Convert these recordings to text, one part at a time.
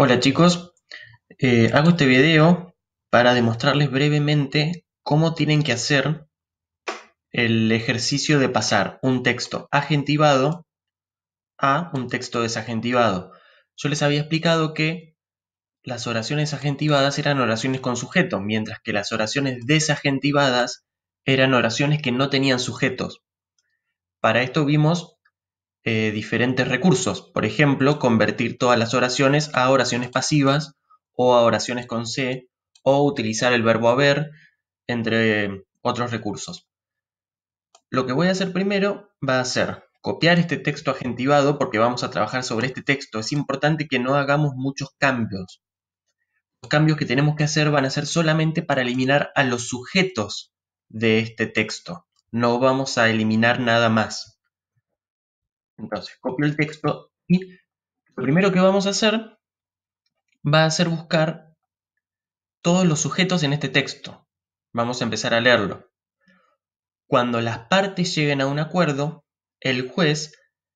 Hola chicos, eh, hago este video para demostrarles brevemente cómo tienen que hacer el ejercicio de pasar un texto agentivado a un texto desagentivado. Yo les había explicado que las oraciones agentivadas eran oraciones con sujeto, mientras que las oraciones desagentivadas eran oraciones que no tenían sujetos. Para esto vimos eh, diferentes recursos. Por ejemplo, convertir todas las oraciones a oraciones pasivas o a oraciones con C o utilizar el verbo haber, entre otros recursos. Lo que voy a hacer primero va a ser copiar este texto agentivado porque vamos a trabajar sobre este texto. Es importante que no hagamos muchos cambios. Los cambios que tenemos que hacer van a ser solamente para eliminar a los sujetos de este texto. No vamos a eliminar nada más. Entonces, copio el texto y lo primero que vamos a hacer va a ser buscar todos los sujetos en este texto. Vamos a empezar a leerlo. Cuando las partes lleguen a un acuerdo, el juez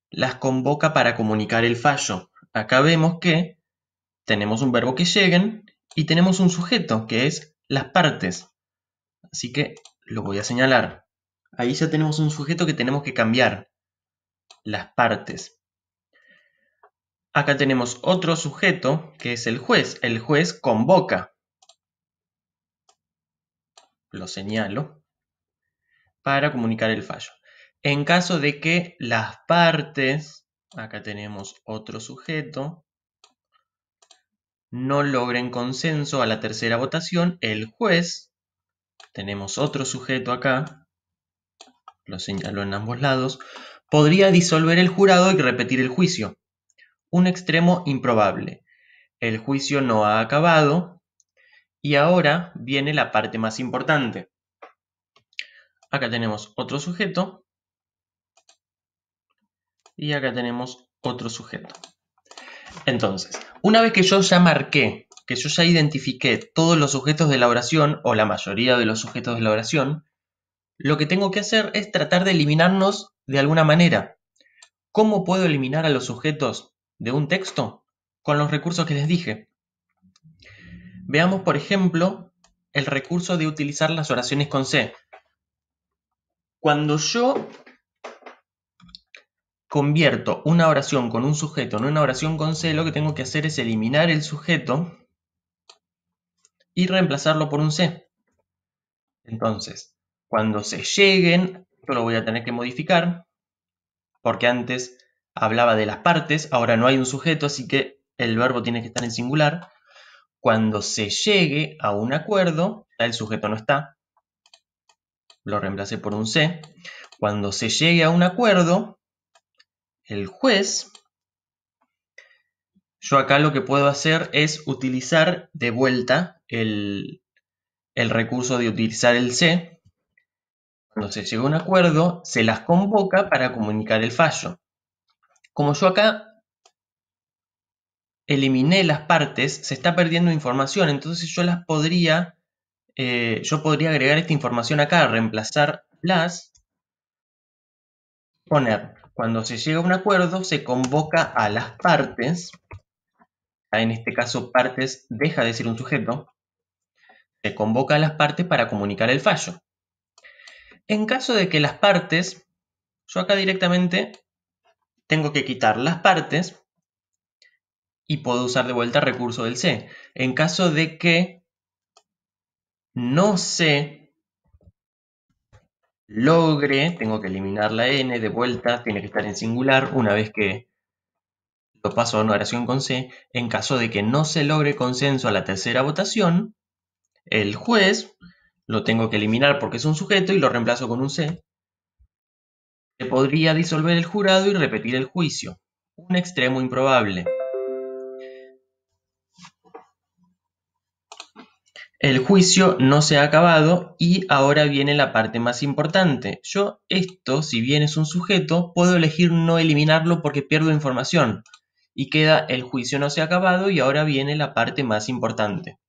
las convoca para comunicar el fallo. Acá vemos que tenemos un verbo que lleguen y tenemos un sujeto que es las partes. Así que lo voy a señalar. Ahí ya tenemos un sujeto que tenemos que cambiar las partes. Acá tenemos otro sujeto que es el juez. El juez convoca. Lo señalo. Para comunicar el fallo. En caso de que las partes, acá tenemos otro sujeto, no logren consenso a la tercera votación, el juez, tenemos otro sujeto acá, lo señalo en ambos lados, Podría disolver el jurado y repetir el juicio, un extremo improbable. El juicio no ha acabado y ahora viene la parte más importante. Acá tenemos otro sujeto y acá tenemos otro sujeto. Entonces, una vez que yo ya marqué, que yo ya identifiqué todos los sujetos de la oración o la mayoría de los sujetos de la oración, lo que tengo que hacer es tratar de eliminarnos de alguna manera. ¿Cómo puedo eliminar a los sujetos de un texto? Con los recursos que les dije. Veamos, por ejemplo, el recurso de utilizar las oraciones con C. Cuando yo convierto una oración con un sujeto en una oración con C, lo que tengo que hacer es eliminar el sujeto y reemplazarlo por un C. Entonces, cuando se lleguen, esto lo voy a tener que modificar, porque antes hablaba de las partes, ahora no hay un sujeto, así que el verbo tiene que estar en singular. Cuando se llegue a un acuerdo, el sujeto no está, lo reemplacé por un C. Cuando se llegue a un acuerdo, el juez, yo acá lo que puedo hacer es utilizar de vuelta el, el recurso de utilizar el C, cuando se llega a un acuerdo, se las convoca para comunicar el fallo. Como yo acá eliminé las partes, se está perdiendo información, entonces yo las podría, eh, yo podría agregar esta información acá, reemplazar las, poner, cuando se llega a un acuerdo, se convoca a las partes, ah, en este caso partes deja de ser un sujeto, se convoca a las partes para comunicar el fallo. En caso de que las partes, yo acá directamente tengo que quitar las partes y puedo usar de vuelta recurso del C. En caso de que no se logre, tengo que eliminar la N de vuelta, tiene que estar en singular una vez que lo paso a una oración con C. En caso de que no se logre consenso a la tercera votación, el juez lo tengo que eliminar porque es un sujeto y lo reemplazo con un C. Se podría disolver el jurado y repetir el juicio. Un extremo improbable. El juicio no se ha acabado y ahora viene la parte más importante. Yo esto, si bien es un sujeto, puedo elegir no eliminarlo porque pierdo información. Y queda el juicio no se ha acabado y ahora viene la parte más importante.